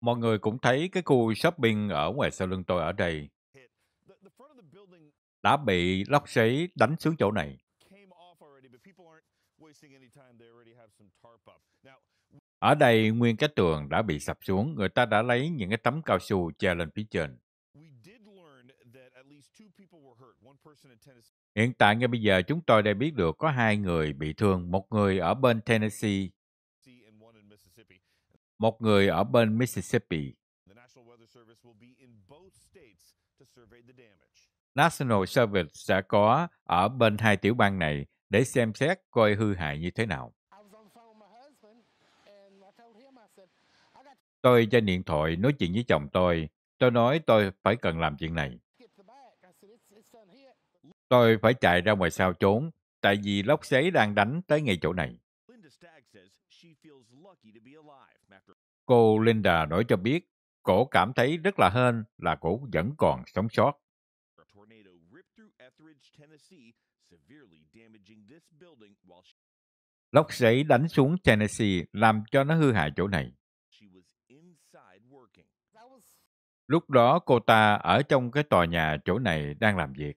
Mọi người cũng thấy cái khu shopping ở ngoài sau lưng tôi ở đây đã bị lốc sấy đánh xuống chỗ này. Ở đây nguyên cái tường đã bị sập xuống, người ta đã lấy những cái tấm cao su che lên phía trên. Hiện tại ngay bây giờ chúng tôi đã biết được có hai người bị thương, một người ở bên Tennessee một người ở bên Mississippi. National Service sẽ có ở bên hai tiểu bang này để xem xét coi hư hại như thế nào. Tôi cho điện thoại nói chuyện với chồng tôi. Tôi nói tôi phải cần làm chuyện này. Tôi phải chạy ra ngoài sao trốn, tại vì lốc xoáy đang đánh tới ngay chỗ này. Cô Linda nói cho biết, cổ cảm thấy rất là hên là cổ vẫn còn sống sót. Lốc xoáy đánh xuống Tennessee làm cho nó hư hại chỗ này. Lúc đó cô ta ở trong cái tòa nhà chỗ này đang làm việc.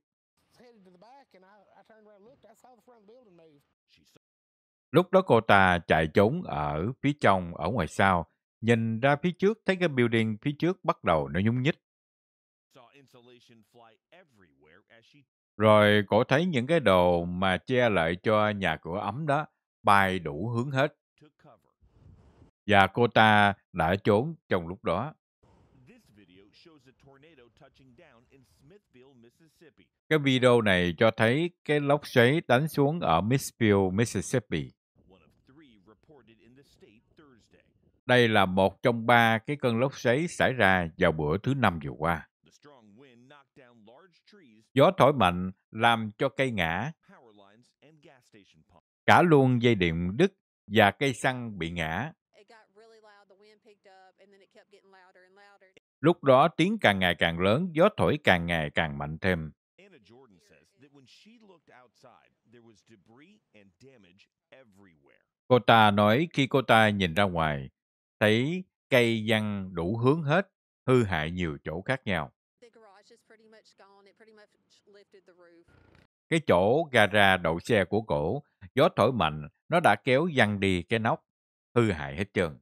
Lúc đó cô ta chạy trốn ở phía trong, ở ngoài sau, Nhìn ra phía trước thấy cái building phía trước bắt đầu nó nhúng nhích. Rồi cổ thấy những cái đồ mà che lại cho nhà cửa ấm đó bay đủ hướng hết. Và cô ta đã trốn trong lúc đó. Cái video này cho thấy cái lốc xoáy đánh xuống ở Missville, Mississippi. Đây là một trong ba cái cơn lốc xoáy xảy ra vào bữa thứ năm vừa qua. Gió thổi mạnh làm cho cây ngã, cả luôn dây điện đứt và cây xăng bị ngã. Lúc đó tiếng càng ngày càng lớn, gió thổi càng ngày càng mạnh thêm. Cô ta nói khi cô ta nhìn ra ngoài, thấy cây văng đủ hướng hết, hư hại nhiều chỗ khác nhau. Cái chỗ gara đậu xe của cổ, gió thổi mạnh, nó đã kéo văng đi cái nóc, hư hại hết trơn.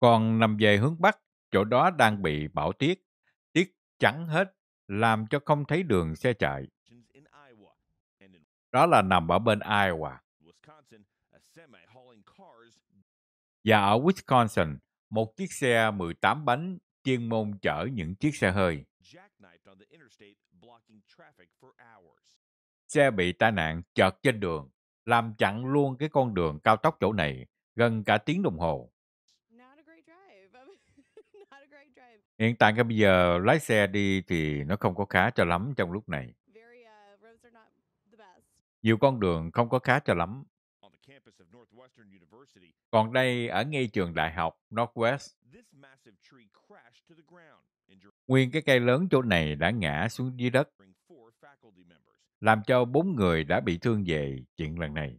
Còn nằm về hướng Bắc, chỗ đó đang bị bão tuyết, tuyết trắng hết, làm cho không thấy đường xe chạy. Đó là nằm ở bên Iowa. Và ở Wisconsin, một chiếc xe 18 bánh chuyên môn chở những chiếc xe hơi. Xe bị tai nạn chợt trên đường, làm chặn luôn cái con đường cao tốc chỗ này gần cả tiếng đồng hồ. Hiện tại cái bây giờ lái xe đi thì nó không có khá cho lắm trong lúc này. Uh, Nhiều con đường không có khá cho lắm còn đây ở ngay trường đại học Northwest, nguyên cái cây lớn chỗ này đã ngã xuống dưới đất, làm cho bốn người đã bị thương về chuyện lần này.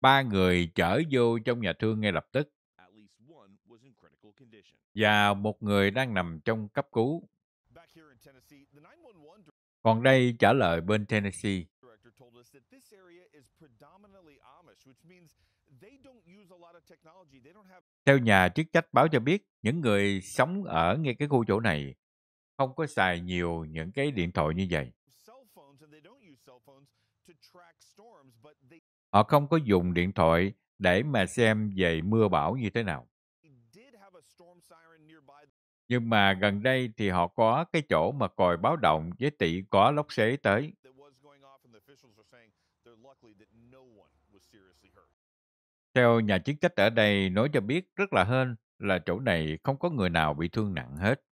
Ba người chở vô trong nhà thương ngay lập tức, và một người đang nằm trong cấp cứu. Còn đây trả lời bên Tennessee, told us that this area is predominantly Amish, which means they don't use a lot of technology. They don't have theo nhà chức trách báo cho biết, những người sống ở ngay cái khu chỗ này không có xài nhiều những cái điện thoại như vậy. Họ không có dùng điện thoại để mà xem về mưa bão như thế nào. Nhưng mà gần đây thì họ có cái chỗ mà còi báo động với tỷ có lốc xế tới. Theo nhà chức trách ở đây nói cho biết rất là hên là chỗ này không có người nào bị thương nặng hết.